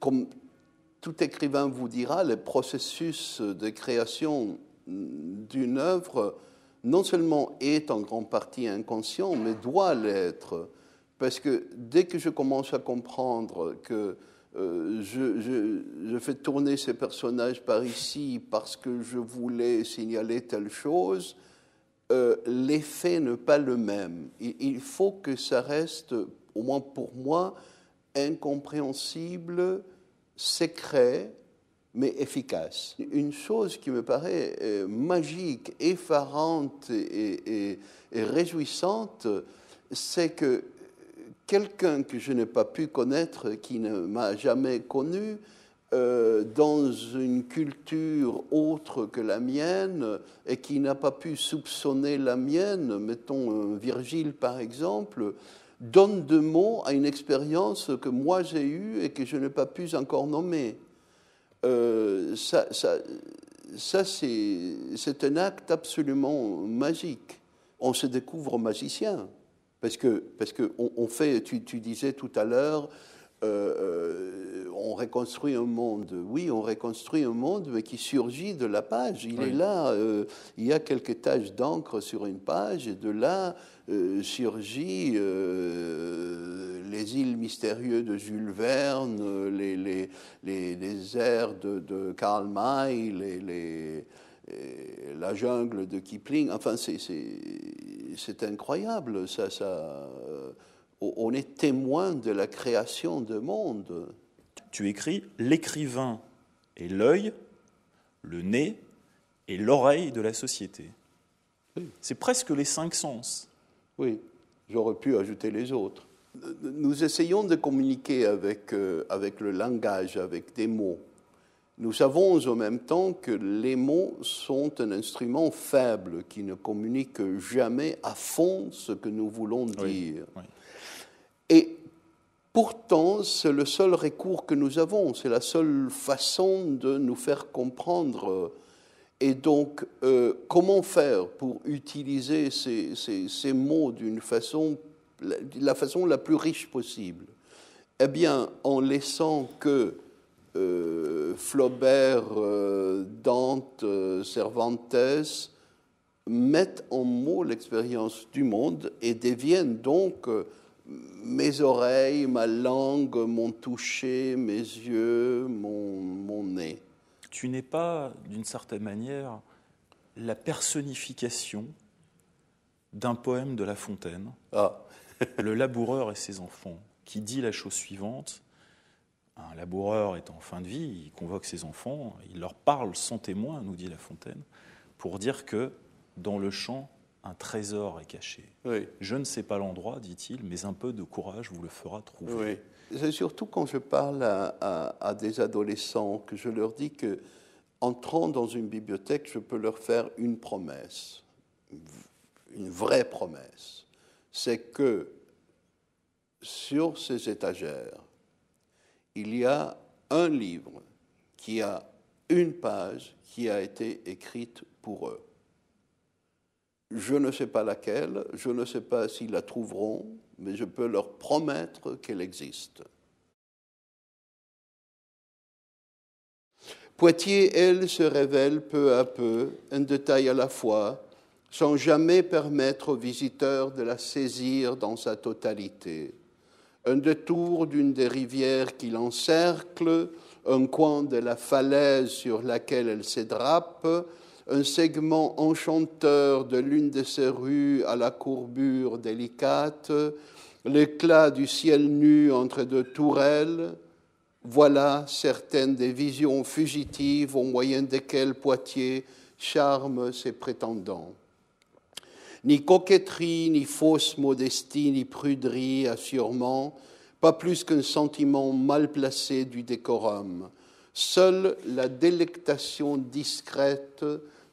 comme tout écrivain vous dira, le processus de création d'une œuvre non seulement est en grande partie inconscient, mais doit l'être. Parce que dès que je commence à comprendre que euh, je, fais tourner ces personnages par ici parce que je voulais signaler telle chose, euh, l'effet n'est pas le même. il, faut que ça reste, au moins pour moi, incompréhensible secret mais efficace. Une chose qui me paraît euh, magique, effarante et, réjouissante, c'est que quelqu'un que je n'ai pas pu connaître, qui ne m'a jamais connu, euh, dans une culture autre que la mienne et qui n'a pas pu soupçonner la mienne, mettons Virgile par exemple, donne deux mots à une expérience que moi j'ai eue et que je n'ai pas pu encore nommer. Euh, ça, c'est un acte absolument magique. On se découvre magicien. Parce que, parce que on, fait, tu disais tout à l'heure, euh, euh, on reconstruit un monde. Oui, on reconstruit un monde, mais qui surgit de la page. Il est là, euh, il y a quelques taches d'encre sur une page, et de là surgit les îles mystérieuses de Jules Verne, les, les, déserts de, Karl May, la jungle de Kipling. Enfin, c'est incroyable, ça. ça on est témoin de la création de monde. Tu écris l'écrivain et l'œil, le nez et l'oreille de la société. C'est presque les cinq sens. Oui, j'aurais pu ajouter les autres. Nous essayons de communiquer avec, euh, avec le langage, avec des mots. Nous savons en même temps que les mots sont un instrument faible qui ne communique jamais à fond ce que nous voulons dire. Et pourtant, c'est le seul recours que nous avons, c'est la seule façon de nous faire comprendre. Et donc, euh, comment faire pour utiliser ces, mots d'une façon, la, façon la plus riche possible Eh bien, en laissant que euh, Flaubert, euh, Dante, Cervantes mettent en mots l'expérience du monde et deviennent donc mes oreilles, ma langue, mon toucher, mes yeux, mon, nez. Tu n'es pas, d'une certaine manière, la personnification d'un poème de La Fontaine, ah. Le laboureur et ses enfants, qui dit la chose suivante. Un laboureur est en fin de vie, il convoque ses enfants, il leur parle sans témoin, nous dit La Fontaine, pour dire que dans le champ, un trésor est caché. Je ne sais pas l'endroit, dit-il, mais un peu de courage vous le fera trouver. C'est surtout quand je parle à, à, des adolescents que je leur dis que, entrant dans une bibliothèque, je peux leur faire une promesse, une vraie promesse. C'est que sur ces étagères, il y a un livre qui a une page qui a été écrite pour eux je ne sais pas laquelle, je ne sais pas s'ils la trouveront, mais je peux leur promettre qu'elle existe. Poitiers, elle, se révèle peu à peu, un détail à la fois, sans jamais permettre aux visiteurs de la saisir dans sa totalité. Un détour d'une des rivières qui l'encercle, un coin de la falaise sur laquelle elle s'édrape, un segment enchanteur de l'une de ces rues à la courbure délicate, l'éclat du ciel nu entre deux tourelles, voilà certaines des visions fugitives au moyen desquelles Poitiers charme ses prétendants. Ni coquetterie, ni fausse modestie, ni pruderie, assurément, pas plus qu'un sentiment mal placé du décorum. Seule la délectation discrète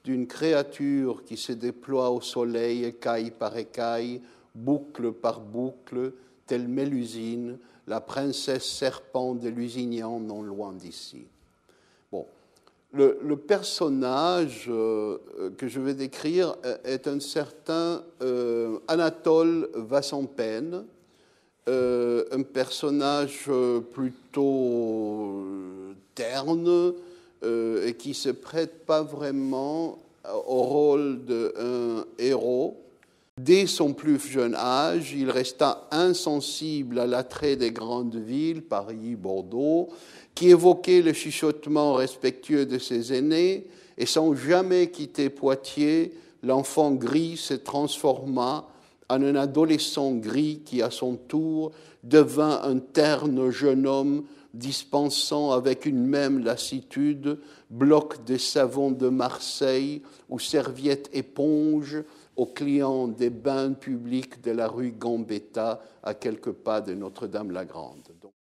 d'une créature qui se déploie au soleil écaille par écaille, boucle par boucle, telle Mélusine, la princesse serpent de Lusignan, non loin d'ici. Bon. Le, personnage euh, que je vais décrire est un certain euh, Anatole Vassampen, euh, un personnage plutôt terne euh, et qui se prête pas vraiment au rôle d'un héros. Dès son plus jeune âge, il resta insensible à l'attrait des grandes villes, Paris, Bordeaux, qui évoquaient le chuchotement respectueux de ses aînés, et sans jamais quitter Poitiers, l'enfant gris se transforma en un adolescent gris qui, à son tour, devint un terne jeune homme dispensant avec une même lassitude blocs de savon de Marseille ou serviettes éponge aux clients des bains publics de la rue Gambetta à quelques pas de Notre-Dame-la-Grande.